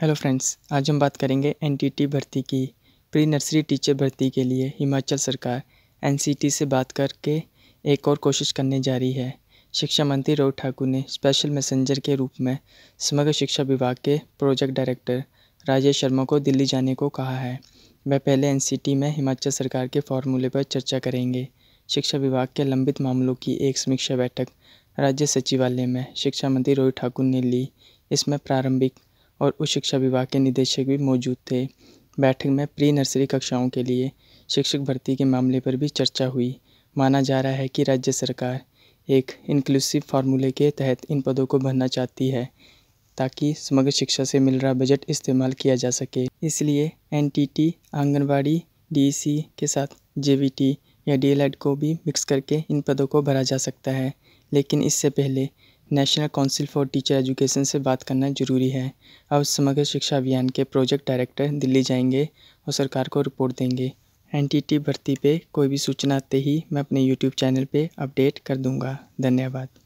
hello friends आज हम बात करेंगे एनटीटी भर्ती की प्री नर्सरी टीचर भर्ती के लिए हिमाचल सरकार एनसीटी से बात करके एक और कोशिश करने जा रही है शिक्षा मंत्री रोहित ठाकुर ने स्पेशल मैसेंजर के रूप में समग्र शिक्षा विभाग के प्रोजेक्ट डायरेक्टर राजेश शर्मा को दिल्ली जाने को कहा है वह पहले एन में हिमाचल सरकार के फार्मूले पर चर्चा करेंगे शिक्षा विभाग के लंबित मामलों की एक समीक्षा बैठक राज्य सचिवालय में शिक्षा मंत्री रोहित ठाकुर ने ली इसमें प्रारंभिक और उच्च शिक्षा विभाग के निदेशक भी मौजूद थे बैठक में प्री नर्सरी कक्षाओं के लिए शिक्षक भर्ती के मामले पर भी चर्चा हुई माना जा रहा है कि राज्य सरकार एक इंक्लूसिव फार्मूले के तहत इन पदों को भरना चाहती है ताकि समग्र शिक्षा से मिल रहा बजट इस्तेमाल किया जा सके इसलिए एनटीटी आंगनबाड़ी डीसी e के साथ जेवीटी या डीएलएड को भी मिक्स करके इन पदों को भरा जा सकता है लेकिन इससे पहले National Council for Teacher Education से बात करना जरूरी है अब समग्र शिक्षा अभियान के प्रोजेक्ट डायरेक्टर दिल्ली जाएंगे और सरकार को रिपोर्ट देंगे एनटीटी भर्ती पे कोई भी सूचना आते ही मैं अपने यूट्यूब चैनल पे अपडेट कर दूंगा धन्यवाद